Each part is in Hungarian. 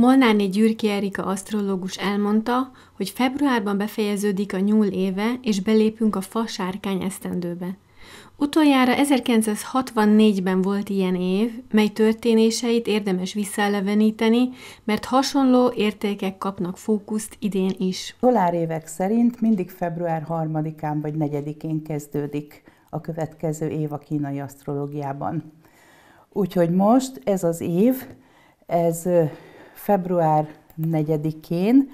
Molnárné Gyürki Erika asztrológus elmondta, hogy februárban befejeződik a nyúl éve, és belépünk a fa sárkány esztendőbe. Utoljára 1964-ben volt ilyen év, mely történéseit érdemes visszaeleveníteni, mert hasonló értékek kapnak fókuszt idén is. évek szerint mindig február 3-án vagy 4-én kezdődik a következő év a kínai asztrológiában. Úgyhogy most ez az év, ez február 4-én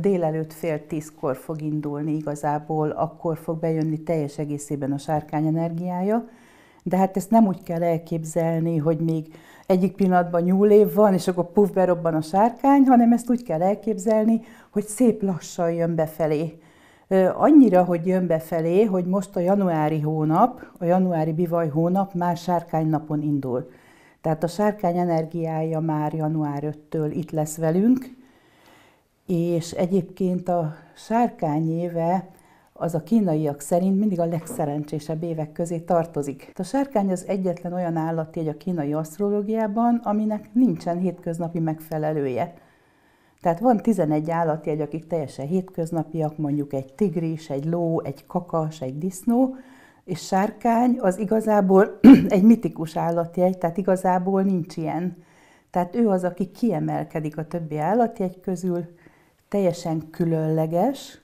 délelőtt fél tízkor fog indulni igazából, akkor fog bejönni teljes egészében a sárkány energiája, de hát ezt nem úgy kell elképzelni, hogy még egyik pillanatban nyúl év van, és akkor puff, berobban a sárkány, hanem ezt úgy kell elképzelni, hogy szép lassan jön befelé. Annyira, hogy jön befelé, hogy most a januári hónap, a januári bivaj hónap már sárkány napon indul. Tehát a sárkány energiája már január 5-től itt lesz velünk, és egyébként a sárkány éve az a kínaiak szerint mindig a legszerencsésebb évek közé tartozik. A sárkány az egyetlen olyan állat, egy a kínai asztrológiában, aminek nincsen hétköznapi megfelelője. Tehát van 11 állatjegy, akik teljesen hétköznapiak, mondjuk egy tigris, egy ló, egy kakas, egy disznó, és sárkány az igazából egy mitikus állatjegy, tehát igazából nincs ilyen. Tehát ő az, aki kiemelkedik a többi állatjegy közül, teljesen különleges,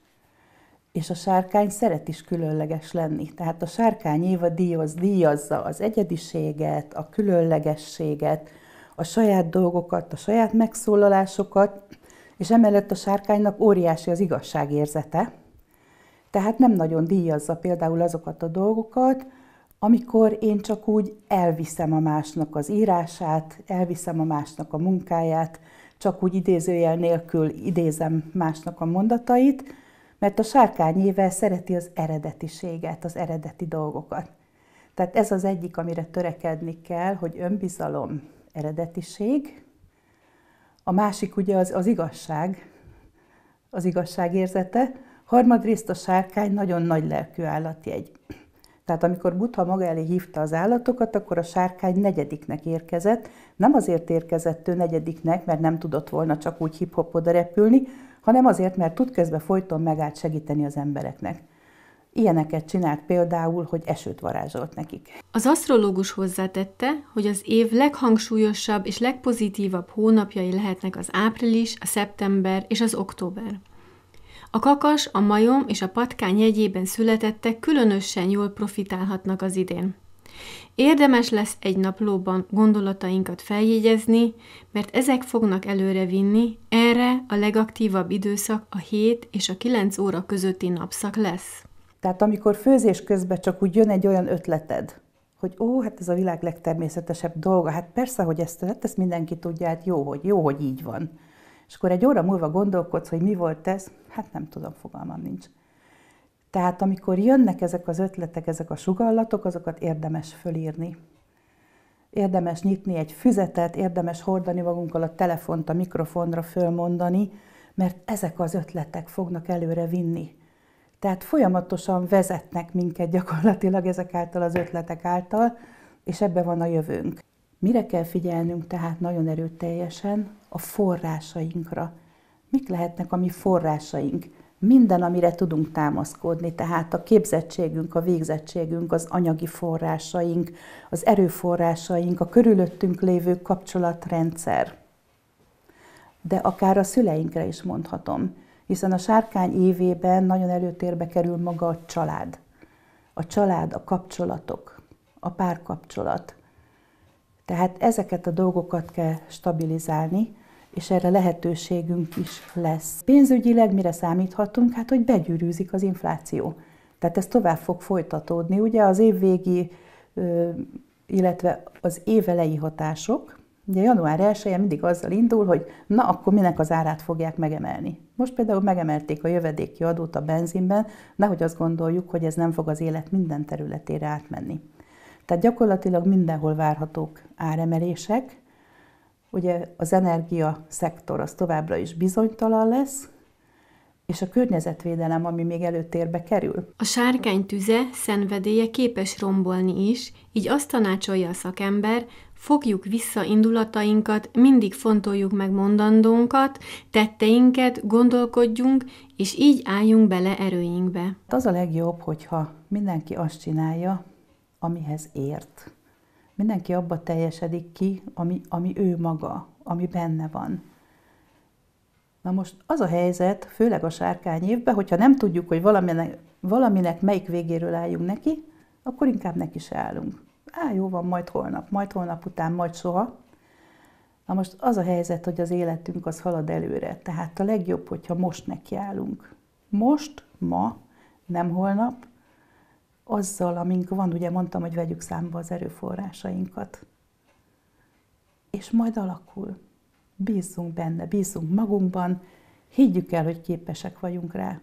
és a sárkány szeret is különleges lenni. Tehát a sárkány éva díjaz, díjazza az egyediséget, a különlegességet, a saját dolgokat, a saját megszólalásokat, és emellett a sárkánynak óriási az igazságérzete, tehát nem nagyon díjazza például azokat a dolgokat, amikor én csak úgy elviszem a másnak az írását, elviszem a másnak a munkáját, csak úgy idézőjel nélkül idézem másnak a mondatait, mert a sárkányével szereti az eredetiséget, az eredeti dolgokat. Tehát ez az egyik, amire törekedni kell, hogy önbizalom, eredetiség. A másik ugye az, az igazság, az igazságérzete, Harmadrészt a sárkány nagyon nagy lelkű állatjegy. Tehát amikor Buddha maga elé hívta az állatokat, akkor a sárkány negyediknek érkezett. Nem azért érkezett ő negyediknek, mert nem tudott volna csak úgy hip repülni, hanem azért, mert tud közben folyton megállt segíteni az embereknek. Ilyeneket csinált például, hogy esőt varázsolt nekik. Az asztrológus hozzátette, hogy az év leghangsúlyosabb és legpozitívabb hónapjai lehetnek az április, a szeptember és az október. A kakas, a majom és a patkány jegyében születettek különösen jól profitálhatnak az idén. Érdemes lesz egy naplóban gondolatainkat feljegyezni, mert ezek fognak előre vinni, erre a legaktívabb időszak a 7 és a 9 óra közötti napszak lesz. Tehát amikor főzés közben csak úgy jön egy olyan ötleted, hogy ó, hát ez a világ legtermészetesebb dolga, hát persze, hogy ezt, hát ezt mindenki tudja, hát jó, hogy, jó, hogy így van. És akkor egy óra múlva gondolkodsz, hogy mi volt ez, hát nem tudom, fogalmam nincs. Tehát amikor jönnek ezek az ötletek, ezek a sugallatok, azokat érdemes fölírni. Érdemes nyitni egy füzetet, érdemes hordani magunkkal a telefont, a mikrofonra fölmondani, mert ezek az ötletek fognak előre vinni. Tehát folyamatosan vezetnek minket gyakorlatilag ezek által az ötletek által, és ebbe van a jövőnk. Mire kell figyelnünk tehát nagyon erőteljesen? A forrásainkra. Mik lehetnek a mi forrásaink? Minden, amire tudunk támaszkodni, tehát a képzettségünk, a végzettségünk, az anyagi forrásaink, az erőforrásaink, a körülöttünk lévő kapcsolatrendszer. De akár a szüleinkre is mondhatom, hiszen a sárkány évében nagyon előtérbe kerül maga a család. A család, a kapcsolatok, a párkapcsolat, tehát ezeket a dolgokat kell stabilizálni, és erre lehetőségünk is lesz. Pénzügyileg mire számíthatunk? Hát, hogy begyűrűzik az infláció. Tehát ez tovább fog folytatódni. Ugye az évvégi, illetve az évelei hatások, ugye január 1 mindig azzal indul, hogy na akkor minek az árát fogják megemelni. Most például megemelték a jövedéki adót a benzinben, nehogy azt gondoljuk, hogy ez nem fog az élet minden területére átmenni. Tehát gyakorlatilag mindenhol várhatók áremelések. Ugye az energia szektor az továbbra is bizonytalan lesz, és a környezetvédelem, ami még előtérbe kerül. A sárkány tüze, szenvedélye képes rombolni is, így azt tanácsolja a szakember, fogjuk vissza indulatainkat, mindig fontoljuk meg mondandónkat, tetteinket, gondolkodjunk, és így álljunk bele erőinkbe. Hát az a legjobb, hogyha mindenki azt csinálja, amihez ért. Mindenki abba teljesedik ki, ami, ami ő maga, ami benne van. Na most az a helyzet, főleg a sárkány évben, hogyha nem tudjuk, hogy valaminek, valaminek melyik végéről álljunk neki, akkor inkább neki se állunk. Á, jó van, majd holnap, majd holnap után, majd soha. Na most az a helyzet, hogy az életünk az halad előre, tehát a legjobb, hogyha most nekiállunk. Most, ma, nem holnap, azzal, amink van, ugye mondtam, hogy vegyük számba az erőforrásainkat. És majd alakul. Bízzunk benne, bízzunk magunkban, higgyük el, hogy képesek vagyunk rá.